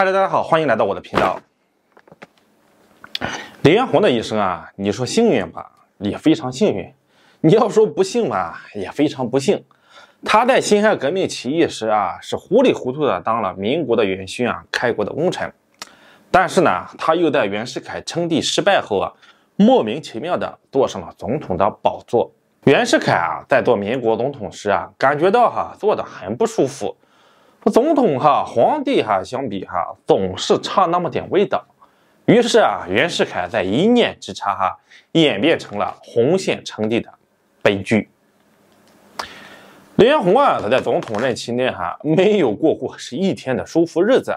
哈喽，大家好，欢迎来到我的频道。李元宏的一生啊，你说幸运吧，也非常幸运；你要说不幸吧，也非常不幸。他在辛亥革命起义时啊，是糊里糊涂的当了民国的元勋啊，开国的功臣。但是呢，他又在袁世凯称帝失败后啊，莫名其妙的坐上了总统的宝座。袁世凯啊，在做民国总统时啊，感觉到哈坐的很不舒服。总统哈皇帝哈相比哈总是差那么点味道，于是啊袁世凯在一念之差哈演变成了洪宪称帝的悲剧。黎元洪啊他在总统任期内哈没有过过是一天的舒服日子，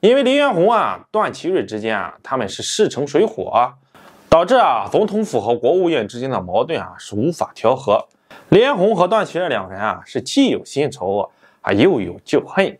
因为黎元洪啊段祺瑞之间啊他们是势成水火，导致啊总统府和国务院之间的矛盾啊是无法调和。黎元洪和段祺瑞两人啊是既有新仇。又有旧恨，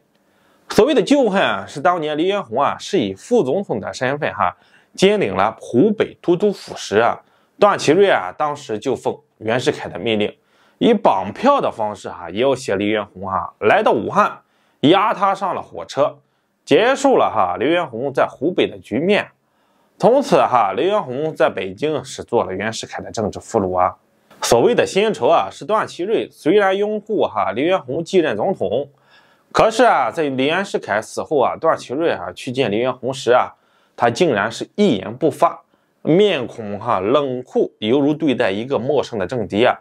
所谓的旧恨啊，是当年黎元洪啊是以副总统的身份哈，兼领了湖北都督府使啊，段祺瑞啊当时就奉袁世凯的命令，以绑票的方式哈，要挟黎元洪啊来到武汉，押他上了火车，结束了哈黎元洪在湖北的局面，从此哈黎元洪在北京是做了袁世凯的政治俘虏啊。所谓的新仇啊，是段祺瑞虽然拥护哈黎元洪继任总统，可是啊，在黎元凯死后啊，段祺瑞啊去见黎元洪时啊，他竟然是一言不发，面孔哈冷酷，犹如对待一个陌生的政敌啊。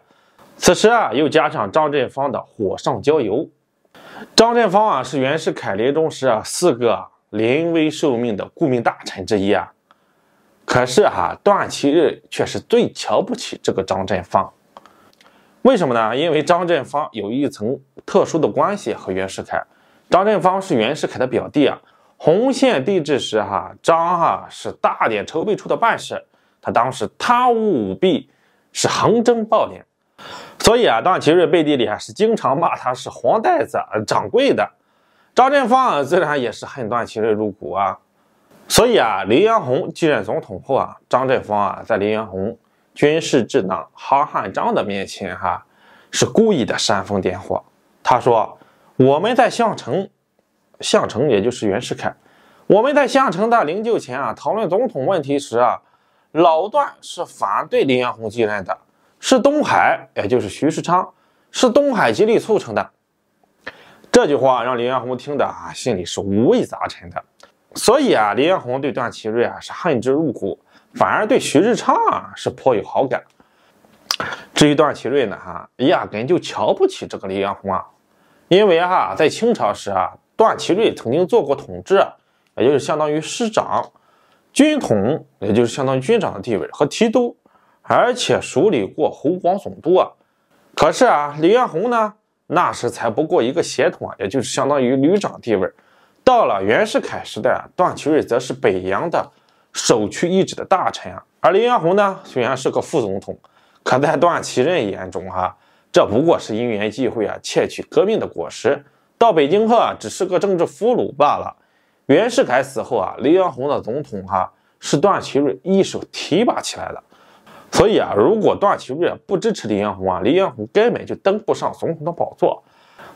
此时啊，又加上张振芳的火上浇油。张振芳啊，是袁世凯临终时啊四个临危受命的顾命大臣之一啊。可是哈，段祺瑞却是最瞧不起这个张振芳，为什么呢？因为张振芳有一层特殊的关系和袁世凯。张振芳是袁世凯的表弟啊。洪宪帝制时，哈张哈是大典筹备处的办事，他当时贪污舞弊，是横征暴敛。所以啊，段祺瑞背地里啊是经常骂他是黄袋子啊掌柜的。张振芳啊，自然也是恨段祺瑞入骨啊。所以啊，黎元洪继任总统后啊，张振芳啊，在黎元洪军事智囊哈汉章的面前哈，是故意的煽风点火。他说：“我们在项城，项城也就是袁世凯，我们在项城的灵柩前啊，讨论总统问题时啊，老段是反对黎元洪继任的，是东海，也就是徐世昌，是东海极力促成的。”这句话让黎元洪听的啊，心里是五味杂陈的。所以啊，黎彦宏对段祺瑞啊是恨之入骨，反而对徐志昌啊是颇有好感。至于段祺瑞呢，哈，压根就瞧不起这个黎彦宏啊，因为哈，在清朝时啊，段祺瑞曾经做过统治，也就是相当于师长、军统，也就是相当于军长的地位和提督，而且署理过湖广总督啊。可是啊，李彦宏呢，那时才不过一个协统啊，也就是相当于旅长地位。到了袁世凯时代啊，段祺瑞则是北洋的首屈一指的大臣啊，而黎元洪呢，虽然是个副总统，可在段祺瑞眼中啊，这不过是因缘际会啊，窃取革命的果实。到北京后啊，只是个政治俘虏罢了。袁世凯死后啊，黎元洪的总统哈是段祺瑞一手提拔起来的，所以啊，如果段祺瑞不支持黎元洪啊，黎元洪根本就登不上总统的宝座。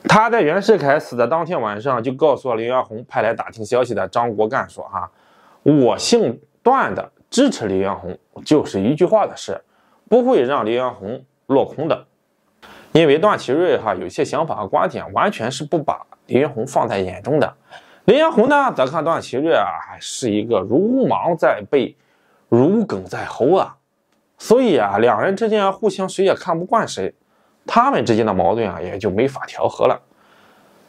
他在袁世凯死的当天晚上，就告诉了黎元洪派来打听消息的张国干说：“哈，我姓段的支持黎元洪，就是一句话的事，不会让黎元洪落空的。因为段祺瑞哈有些想法和观点，完全是不把黎元洪放在眼中的。黎元洪呢，则看段祺瑞啊是一个如芒在背，如鲠在喉啊，所以啊，两人之间互相谁也看不惯谁。”他们之间的矛盾啊，也就没法调和了。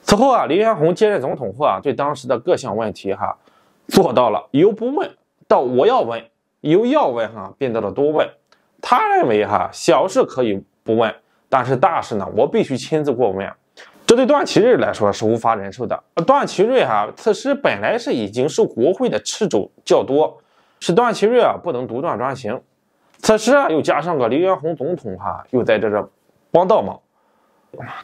此后啊，黎元洪接任总统后啊，对当时的各项问题哈，做到了由不问到我要问，由要问哈变到了多问。他认为哈，小事可以不问，但是大事呢，我必须亲自过问。这对段祺瑞来说是无法忍受的。段祺瑞哈，此时本来是已经受国会的掣肘较多，是段祺瑞啊不能独断专行。此时啊，又加上个黎元洪总统哈，又在这这。帮倒忙，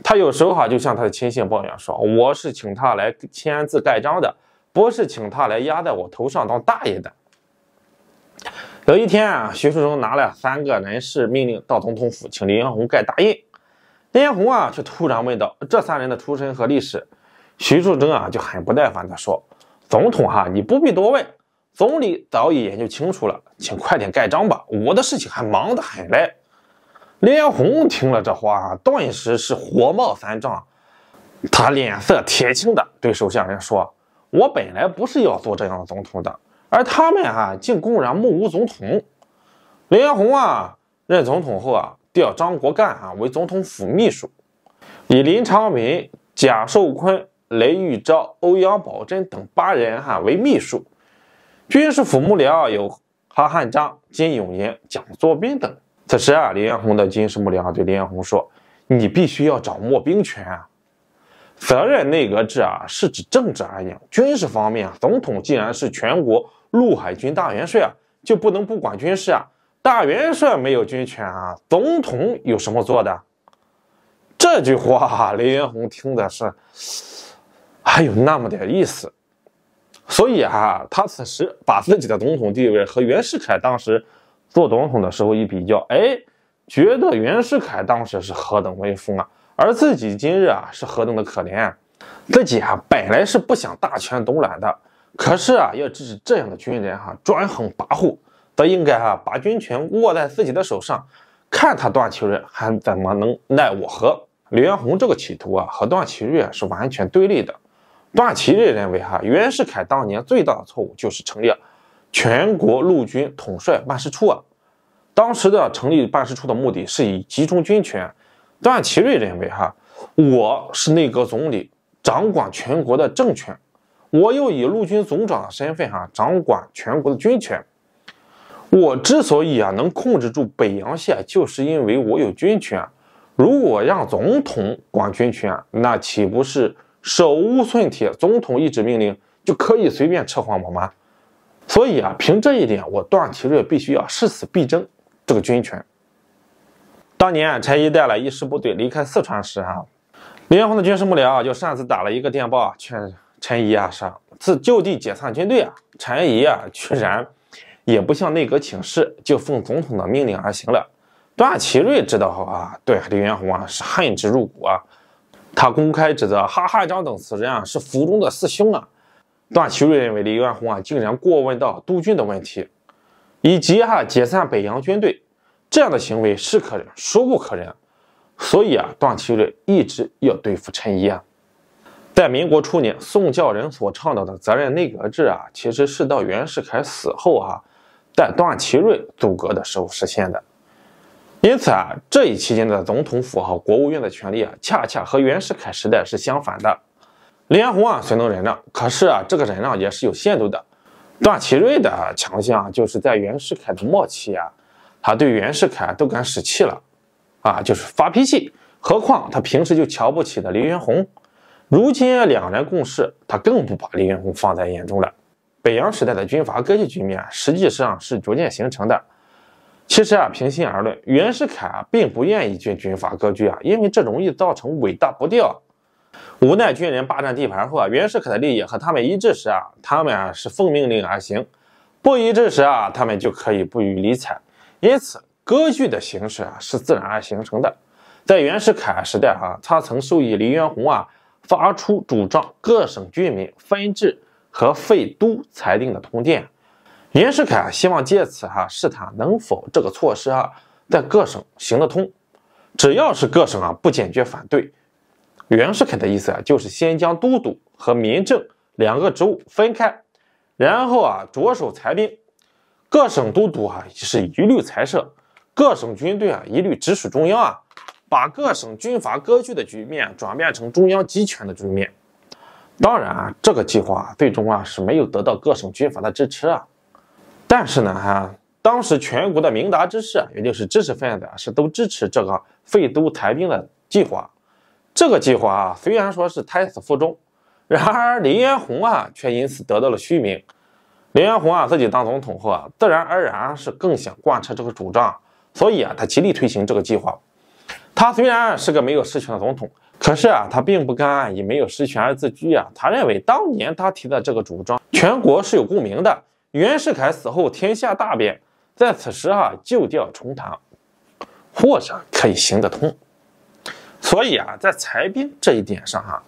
他有时候哈就向他的亲信抱怨说：“我是请他来签字盖章的，不是请他来压在我头上当大爷的。”有一天啊，徐树铮拿了三个人事命令到总统府，请林扬红盖大印。林扬红啊，却突然问道：“这三人的出身和历史？”徐树铮啊，就很不耐烦地说：“总统哈，你不必多问，总理早已研究清楚了，请快点盖章吧，我的事情还忙得很嘞。”林彦洪听了这话，顿时是火冒三丈。他脸色铁青的对手下人说：“我本来不是要做这样的总统的，而他们啊，竟公然目无总统。”林彦洪啊，任总统后啊，调张国干啊为总统府秘书，以林长民、贾寿坤、雷玉昭、欧阳宝珍等八人哈为秘书。军事府幕僚有哈汉章、金永年、蒋作斌等。此时啊，黎元洪的军事幕僚对黎元洪说：“你必须要掌握兵权啊！责任内阁制啊，是指政治而言，军事方面啊，总统既然是全国陆海军大元帅啊，就不能不管军事啊！大元帅没有军权啊，总统有什么做的？”这句话，黎元宏听的是还有那么点意思，所以啊，他此时把自己的总统地位和袁世凯当时。做总统的时候一比较，哎，觉得袁世凯当时是何等威风啊，而自己今日啊是何等的可怜。自己啊本来是不想大权独揽的，可是啊要支持这样的军人哈专横跋扈，则应该哈把军权握在自己的手上，看他段祺瑞还怎么能奈我何。刘元洪这个企图啊和段祺瑞啊是完全对立的。段祺瑞认为哈袁世凯当年最大的错误就是成立。全国陆军统帅办事处啊，当时的成立办事处的目的是以集中军权。段祺瑞认为哈，我是内阁总理，掌管全国的政权，我又以陆军总长的身份哈，掌管全国的军权。我之所以啊能控制住北洋线，就是因为我有军权。如果让总统管军权，那岂不是手无寸铁？总统一纸命令就可以随便撤换我吗？所以啊，凭这一点，我段祺瑞必须要誓死必争这个军权。当年陈仪带了一师部队离开四川时啊，李元洪的军事幕僚啊就擅自打了一个电报啊，劝陈仪啊是自就地解散军队啊。陈仪啊居然也不向内阁请示，就奉总统的命令而行了。段祺瑞知道啊，对李元洪啊是恨之入骨啊，他公开指责哈哈张等此人啊是府中的四兄啊。段祺瑞认为李元洪啊，竟然过问到督军的问题，以及哈解散北洋军队这样的行为是可忍孰不可忍，所以啊，段祺瑞一直要对付陈毅啊。在民国初年，宋教仁所倡导的责任内阁制啊，其实是到袁世凯死后啊，在段祺瑞组阁的时候实现的。因此啊，这一期间的总统府和国务院的权力啊，恰恰和袁世凯时代是相反的。黎元洪啊，虽能忍让，可是啊，这个忍让也是有限度的。段祺瑞的强项就是在袁世凯的末期啊，他对袁世凯都敢使气了，啊，就是发脾气。何况他平时就瞧不起的黎元洪，如今两人共事，他更不把黎元洪放在眼中了。北洋时代的军阀割据局面啊，实际上是逐渐形成的。其实啊，平心而论，袁世凯啊，并不愿意进军阀割据啊，因为这容易造成尾大不掉。无奈军人霸占地盘后啊，袁世凯的利益和他们一致时啊，他们啊是奉命令而行；不一致时啊，他们就可以不予理睬。因此，割据的形式啊是自然而形成的。在袁世凯时代哈，他曾授意黎元洪啊发出主张各省军民分治和废都裁定的通电。袁世凯希望借此哈试探能否这个措施啊在各省行得通。只要是各省啊不坚决反对。袁世凯的意思啊，就是先将都督和民政两个职务分开，然后啊着手裁兵，各省都督啊是一律裁设，各省军队啊一律直属中央啊，把各省军阀割据的局面转变成中央集权的局面。当然啊，这个计划最终啊是没有得到各省军阀的支持啊，但是呢，哈，当时全国的明达之士，也就是知识分子啊，是都支持这个废都裁兵的计划。这个计划啊，虽然说是胎死腹中，然而黎元洪啊却因此得到了虚名。黎元洪啊自己当总统后啊，自然而然是更想贯彻这个主张，所以啊他极力推行这个计划。他虽然是个没有实权的总统，可是啊他并不甘以没有实权而自居啊。他认为当年他提的这个主张，全国是有共鸣的。袁世凯死后天下大变，在此时啊旧调重弹，或者可以行得通。所以啊，在裁兵这一点上哈，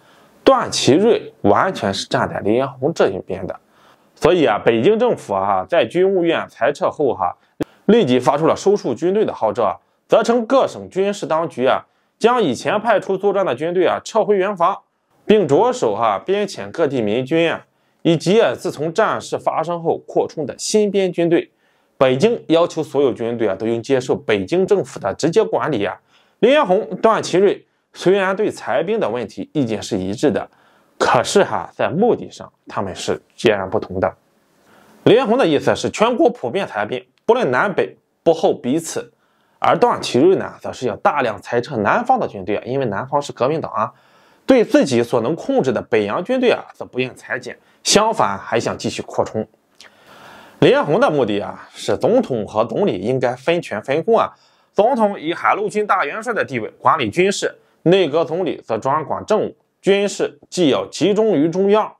段祺瑞完全是站在黎元洪这一边的。所以啊，北京政府啊，在军务院裁撤后哈，立即发出了收束军队的号召，责成各省军事当局啊，将以前派出作战的军队啊撤回原防，并着手哈编遣各地民军啊，以及啊自从战事发生后扩充的新编军队。北京要求所有军队啊，都应接受北京政府的直接管理啊。黎元洪、段祺瑞虽然对裁兵的问题意见是一致的，可是哈在目的上他们是截然不同的。黎元洪的意思是全国普遍裁兵，不论南北，不候彼此；而段祺瑞呢，则是要大量裁撤南方的军队，因为南方是革命党啊，对自己所能控制的北洋军队啊，则不愿裁减，相反还想继续扩充。黎元洪的目的啊，是总统和总理应该分权分共啊。总统以海陆军大元帅的地位管理军事，内阁总理则专管政务。军事既要集中于中央，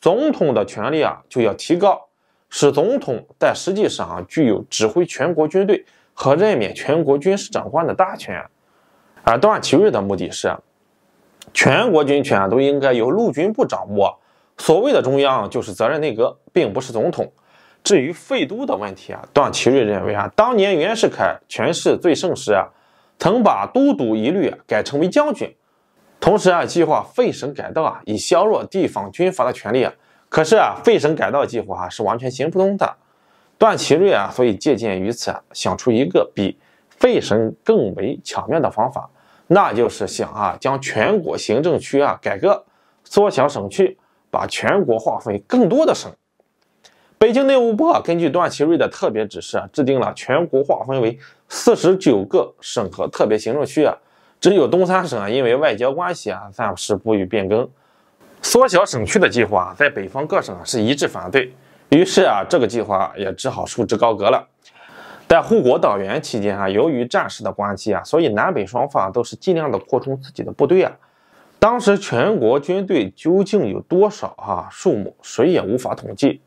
总统的权力啊就要提高，使总统在实际上啊具有指挥全国军队和任免全国军事长官的大权。而段祺瑞的目的是，全国军权都应该由陆军部掌握，所谓的中央就是责任内阁，并不是总统。至于废都的问题啊，段祺瑞认为啊，当年袁世凯权势最盛时啊，曾把都督一律改称为将军，同时啊，计划废省改道啊，以削弱地方军阀的权力啊。可是啊，废省改道计划啊是完全行不通的。段祺瑞啊，所以借鉴于此啊，想出一个比废省更为巧妙的方法，那就是想啊，将全国行政区啊改革，缩小省区，把全国划分更多的省。北京内务部啊，根据段祺瑞的特别指示啊，制定了全国划分为四十九个省和特别行政区啊，只有东三省啊，因为外交关系啊，暂时不予变更。缩小省区的计划啊，在北方各省啊是一致反对于是啊，这个计划也只好束之高阁了。在护国导员期间啊，由于战事的关系啊，所以南北双方都是尽量的扩充自己的部队啊。当时全国军队究竟有多少啊？数目谁也无法统计。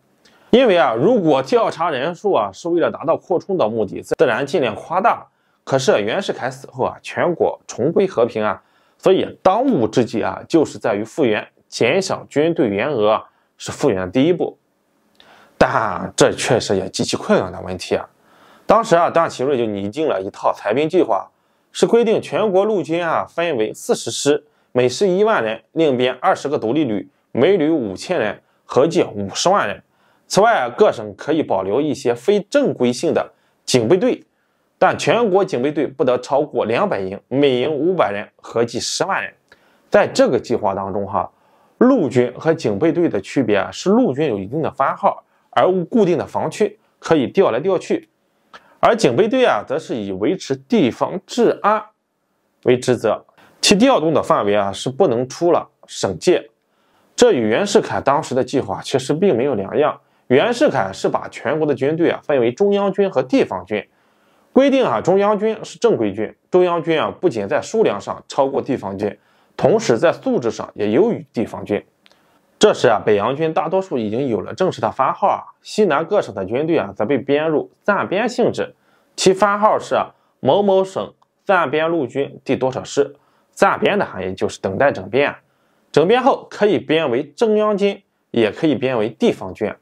因为啊，如果调查人数啊是为了达到扩充的目的，自然尽量夸大。可是袁世凯死后啊，全国重归和平啊，所以当务之急啊，就是在于复员，减少军队员额是复员的第一步，但这确实也极其困难的问题啊。当时啊，段祺瑞就拟定了一套裁兵计划，是规定全国陆军啊分为四十师，每师一万人，另编二十个独立旅，每旅五千人，合计五十万人。此外，各省可以保留一些非正规性的警备队，但全国警备队不得超过两百营，每营五百人，合计十万人。在这个计划当中，哈，陆军和警备队的区别是陆军有一定的番号，而无固定的防区，可以调来调去；而警备队啊，则是以维持地方治安为职责，其调动的范围啊是不能出了省界。这与袁世凯当时的计划其实并没有两样。袁世凯是把全国的军队啊分为中央军和地方军，规定啊中央军是正规军，中央军啊不仅在数量上超过地方军，同时在素质上也优于地方军。这时啊北洋军大多数已经有了正式的番号，西南各省的军队啊则被编入暂编性质，其番号是某某省暂编陆军第多少师。暂编的含义就是等待整编，整编后可以编为中央军，也可以编为地方军。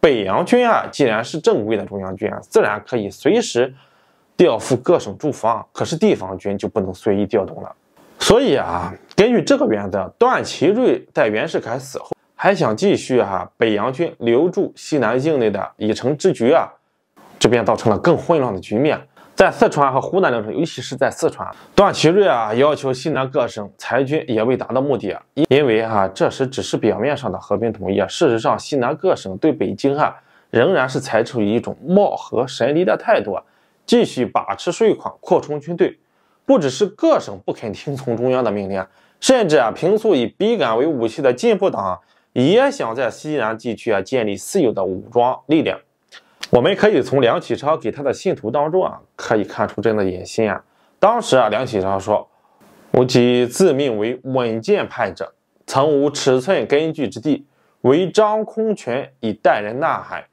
北洋军啊，既然是正规的中央军啊，自然可以随时调赴各省驻防啊。可是地方军就不能随意调动了。所以啊，根据这个原则，段祺瑞在袁世凯死后还想继续哈北洋军留驻西南境内的已成之局啊，这便造成了更混乱的局面。在四川和湖南两省，尤其是在四川，段祺瑞啊要求西南各省裁军，也未达到目的，因为啊这时只是表面上的和平统一啊。事实上，西南各省对北京啊仍然是采取一种貌合神离的态度，继续把持税款、扩充军队。不只是各省不肯听从中央的命令，甚至啊，平素以笔杆为武器的进步党也想在西南地区啊建立私有的武装力量。我们可以从梁启超给他的信徒当中啊。可以看出朕的野心啊！当时啊，梁启超说：“我既自命为稳健派者，曾无尺寸根据之地，唯张空拳以待人呐喊，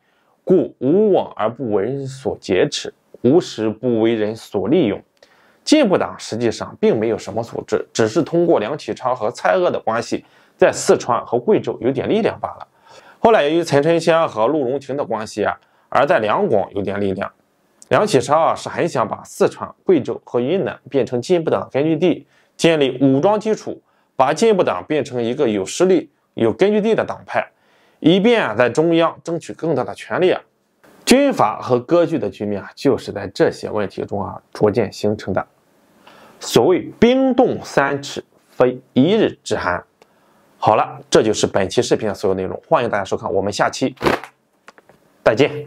故无往而不为人所劫持，无时不为人所利用。”进步党实际上并没有什么组织，只是通过梁启超和蔡锷的关系，在四川和贵州有点力量罢了。后来由于陈春仙和陆荣廷的关系啊，而在两广有点力量。梁启超啊是很想把四川、贵州和云南变成进步党根据地，建立武装基础，把进步党变成一个有实力、有根据地的党派，以便啊在中央争取更大的权力。军阀和割据的局面啊就是在这些问题中啊逐渐形成的。所谓冰冻三尺，非一日之寒。好了，这就是本期视频的所有内容，欢迎大家收看，我们下期再见。